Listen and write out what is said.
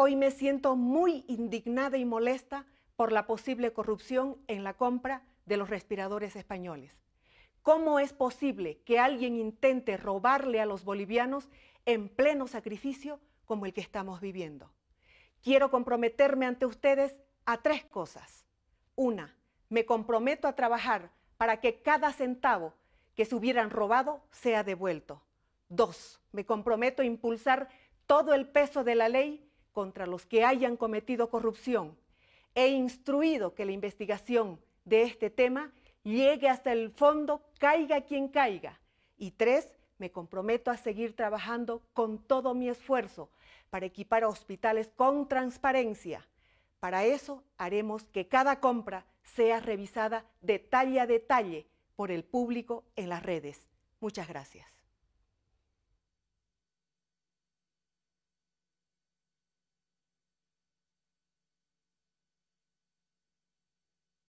Hoy me siento muy indignada y molesta por la posible corrupción en la compra de los respiradores españoles. ¿Cómo es posible que alguien intente robarle a los bolivianos en pleno sacrificio como el que estamos viviendo? Quiero comprometerme ante ustedes a tres cosas. Una, me comprometo a trabajar para que cada centavo que se hubieran robado sea devuelto. Dos, me comprometo a impulsar todo el peso de la ley contra los que hayan cometido corrupción He instruido que la investigación de este tema llegue hasta el fondo, caiga quien caiga. Y tres, me comprometo a seguir trabajando con todo mi esfuerzo para equipar hospitales con transparencia. Para eso haremos que cada compra sea revisada detalle a detalle por el público en las redes. Muchas gracias.